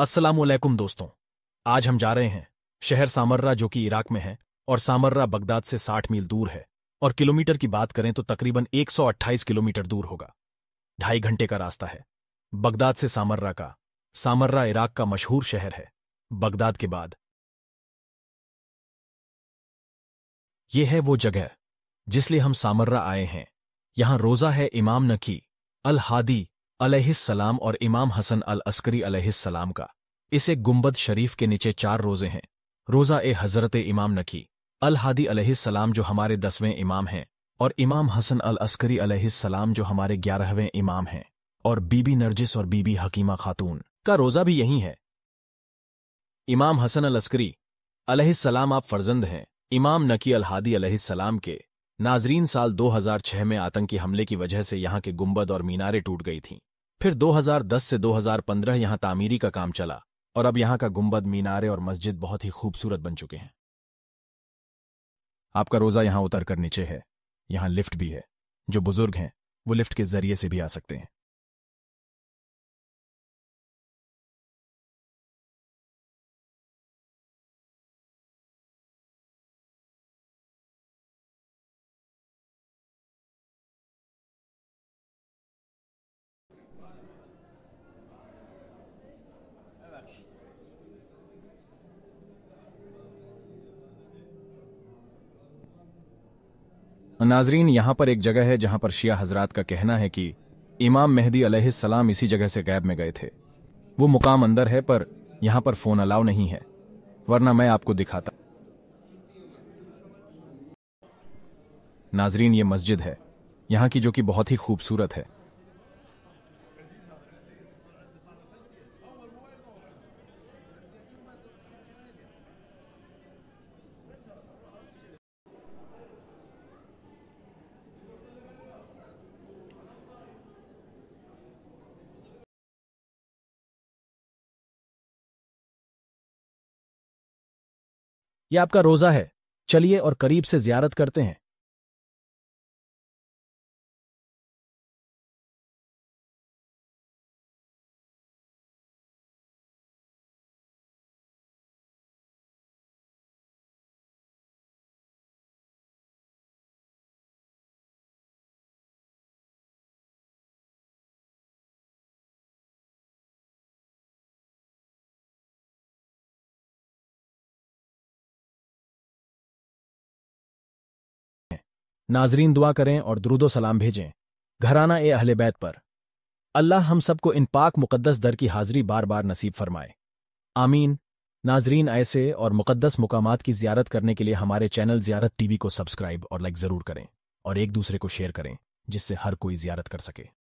असलम दोस्तों आज हम जा रहे हैं शहर सामर्रा जो कि इराक में है और सामर्रा बगदाद से 60 मील दूर है और किलोमीटर की बात करें तो तकरीबन 128 किलोमीटर दूर होगा ढाई घंटे का रास्ता है बगदाद से सामर्रा का सामर्रा इराक का मशहूर शहर है बगदाद के बाद यह है वो जगह जिसलिए हम सामर्रा आए हैं यहां रोजा है इमाम नकी अल हादी अलैहिस्सलाम और इमाम हसन अल अस्करी अलैहिस्सलाम का इसे गुम्बद शरीफ के नीचे चार रोज़े हैं रोज़ा ए हज़रत इमाम नकी अल हादी अलैहिस्सलाम जो हमारे दसवें इमाम हैं और इमाम हसन अल अस्करी अलैहिस्सलाम जो हमारे ग्यारहवें इमाम हैं और बीबी नरजिस और बीबी हकीमा खातून का रोज़ा भी यही है इमाम हसन अल अस्करी अलैहिस्सलाम आप फर्जंद हैं इमाम नकी अल हादी अलैहिस्सलाम के नाजरीन साल 2006 में आतंकी हमले की वजह से यहां के गुंबद और मीनारें टूट गई थीं फिर 2010 से 2015 यहां तामीरी का काम चला और अब यहां का गुंबद मीनारे और मस्जिद बहुत ही खूबसूरत बन चुके हैं आपका रोजा यहां उतर कर नीचे है यहां लिफ्ट भी है जो बुजुर्ग हैं वो लिफ्ट के जरिए से भी आ सकते हैं नाजरीन यहां पर एक जगह है जहां पर शिया हजरात का कहना है कि इमाम मेहदी सलाम इसी जगह से गैब में गए थे वो मुकाम अंदर है पर यहां पर फ़ोन अलाव नहीं है वरना मैं आपको दिखाता नाजरीन ये मस्जिद है यहां की जो कि बहुत ही खूबसूरत है यह आपका रोज़ा है चलिए और करीब से जियारत करते हैं नाजरीन दुआ करें और द्रुदो सलाम भेजें घराना ए अहले बैत पर अल्लाह हम सबको इन पाक मुकद्दस दर की हाजिरी बार बार नसीब फरमाए आमीन नाजरीन ऐसे और मुकद्दस मुकाम की जियारत करने के लिए हमारे चैनल जियारत टीवी को सब्सक्राइब और लाइक ज़रूर करें और एक दूसरे को शेयर करें जिससे हर कोई जियारत कर सके